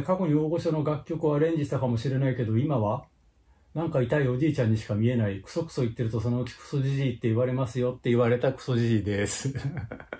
ー、過去に大御所の楽曲をアレンジしたかもしれないけど今はなんか痛いおじいちゃんにしか見えないクソクソ言ってるとそのうちクソじじいって言われますよって言われたクソじじいです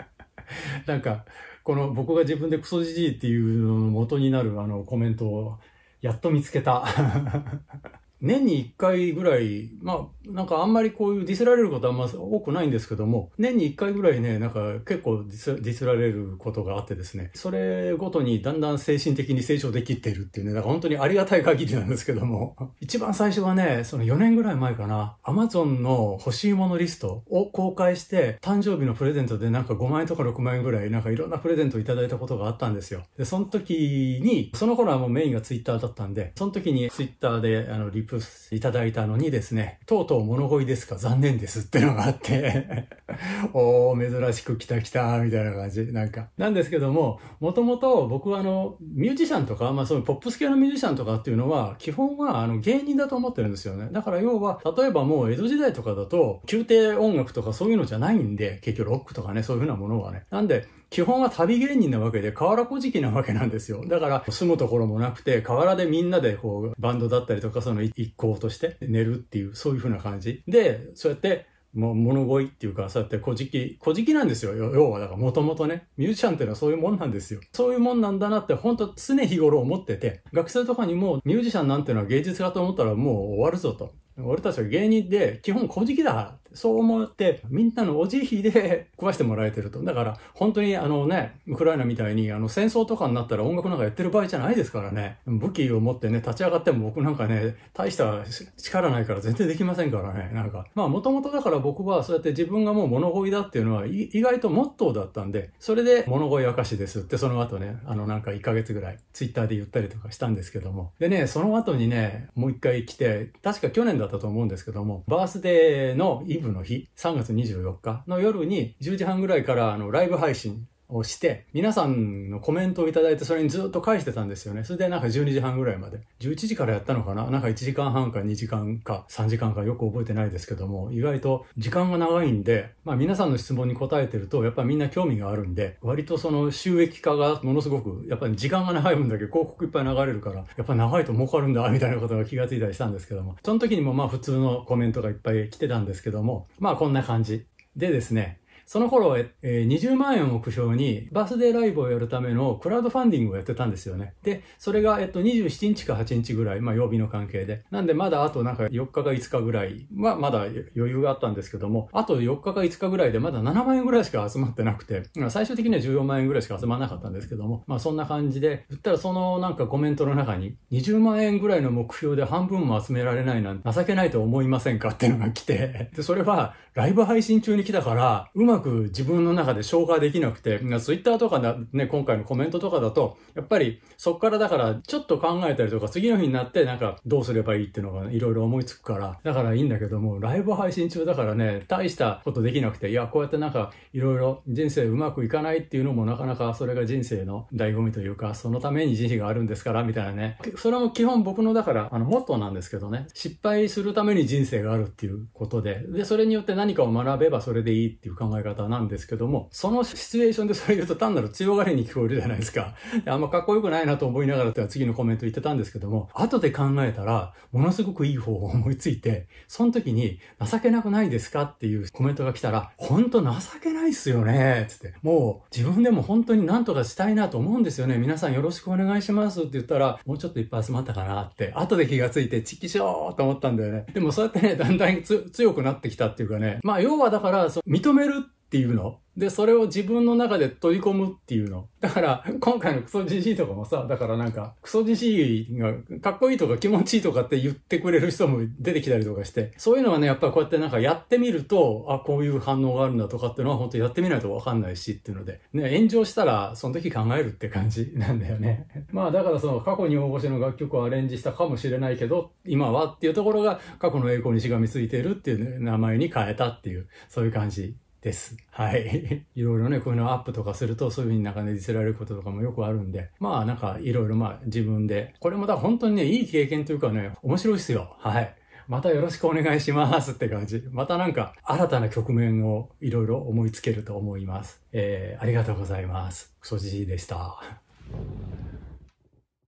なんかこの僕が自分でクソじじいっていうのの元になるあのコメントをやっと見つけた 年に1回ぐらい、まあ、なんかあんまりこういうディスられることあんま多くないんですけども、年に1回ぐらいね、なんか結構ディスディスられることがあってですね、それごとにだんだん精神的に成長できているっていうね、なんか本当にありがたい限りなんですけども、一番最初はね、その4年ぐらい前かな、アマゾンの欲しいものリストを公開して、誕生日のプレゼントでなんか5万円とか6万円ぐらい、なんかいろんなプレゼントをいただいたことがあったんですよ。で、その時に、その頃はもうメインがツイッターだったんで、その時にツイッターであのリプいただいたのにですね、とうとう物乞いですか残念ですってのがあって おー、珍しく来た来た、みたいな感じ、なんか。なんですけども、もともと僕はあの、ミュージシャンとか、まあそういうポップス系のミュージシャンとかっていうのは、基本はあの、芸人だと思ってるんですよね。だから要は、例えばもう江戸時代とかだと、宮廷音楽とかそういうのじゃないんで、結局ロックとかね、そういうふうなものはね。なんで、基本は旅芸人なわけで、河原古事記なわけなんですよ。だから、住むところもなくて、河原でみんなでこう、バンドだったりとか、その一行として寝るっていう、そういうふうな感じ。で、そうやって、もう物乞いっていうか、そうやって古事記、古事記なんですよ。要は、だからもともとね、ミュージシャンっていうのはそういうもんなんですよ。そういうもんなんだなって、ほんと常日頃思ってて、学生とかにもミュージシャンなんていうのは芸術家と思ったらもう終わるぞと。俺たちは芸人で基本古事記だそう思って、みんなのお慈悲で食わしてもらえてると。だから、本当にあのね、ウクライナみたいに、あの、戦争とかになったら音楽なんかやってる場合じゃないですからね。武器を持ってね、立ち上がっても僕なんかね、大した力ないから全然できませんからね。なんか、まあ、もともとだから僕はそうやって自分がもう物乞いだっていうのは、意外とモットーだったんで、それで物乞い証ですって、その後ね、あの、なんか1ヶ月ぐらい、ツイッターで言ったりとかしたんですけども。でね、その後にね、もう一回来て、確か去年だったと思うんですけども、バースデーのイブブの日、3月24日の夜に10時半ぐらいからあのライブ配信をして、皆さんのコメントをいただいて、それにずっと返してたんですよね。それでなんか12時半ぐらいまで。11時からやったのかななんか1時間半か2時間か3時間かよく覚えてないですけども、意外と時間が長いんで、まあ皆さんの質問に答えてると、やっぱりみんな興味があるんで、割とその収益化がものすごく、やっぱり時間が長い分だけ広告いっぱい流れるから、やっぱ長いと儲かるんだ、みたいなことが気がついたりしたんですけども、その時にもまあ普通のコメントがいっぱい来てたんですけども、まあこんな感じ。でですね、その頃、えー、20万円を目標に、バースデーライブをやるためのクラウドファンディングをやってたんですよね。で、それが、えっと、27日か8日ぐらい、まあ、曜日の関係で。なんで、まだあとなんか4日か5日ぐらいは、まだ余裕があったんですけども、あと4日か5日ぐらいで、まだ7万円ぐらいしか集まってなくて、最終的には14万円ぐらいしか集まらなかったんですけども、まあ、そんな感じで、言ったらそのなんかコメントの中に、20万円ぐらいの目標で半分も集められないなんて情けないと思いませんかっていうのが来て、で、それは、ライブ配信中に来たから、うまくまく自分の中で消化できなくて、ツイッターとかだ、ね、今回のコメントとかだと、やっぱりそっからだからちょっと考えたりとか、次の日になってなんかどうすればいいっていうのがいろいろ思いつくから、だからいいんだけども、ライブ配信中だからね、大したことできなくて、いや、こうやってなんかいろいろ人生うまくいかないっていうのもなかなかそれが人生の醍醐味というか、そのために人生があるんですから、みたいなね。それも基本僕のだから、あの、モットーなんですけどね、失敗するために人生があるっていうことで、で、それによって何かを学べばそれでいいっていう考え方方なんですけども、そのシチュエーションでそれ言うと単なる強がりに聞こえるじゃないですか。あんまかっこよくないなと思いながらでは次のコメント言ってたんですけども、後で考えたら、ものすごくいい方法を思いついて、その時に、情けなくないですかっていうコメントが来たら、ほんと情けないっすよね、つって。もう、自分でも本当に何とかしたいなと思うんですよね。皆さんよろしくお願いしますって言ったら、もうちょっといっぱい集まったかなって、後で気がついて、チキしョーと思ったんだよね。でもそうやってね、だんだん強くなってきたっていうかね、まあ要はだから、認めるってっていうの。で、それを自分の中で取り込むっていうの。だから、今回のクソじじいとかもさ、だからなんか、クソじじいがかっこいいとか気持ちいいとかって言ってくれる人も出てきたりとかして、そういうのはね、やっぱこうやってなんかやってみると、あ、こういう反応があるんだとかっていうのは本当やってみないとわかんないしっていうので、ね、炎上したらその時考えるって感じなんだよね。まあだからその過去に大越しの楽曲をアレンジしたかもしれないけど、今はっていうところが過去の栄光にしがみついてるっていう、名前に変えたっていう、そういう感じです。はい。いろいろね、こういうのアップとかすると、そういう風になんかね、ディスられることとかもよくあるんで、まあなんかいろいろまあ自分で、これもだ本当にね、いい経験というかね、面白いっすよ。はい。またよろしくお願いしますって感じ。またなんか新たな局面をいろいろ思いつけると思います。えー、ありがとうございます。クソじじいでした。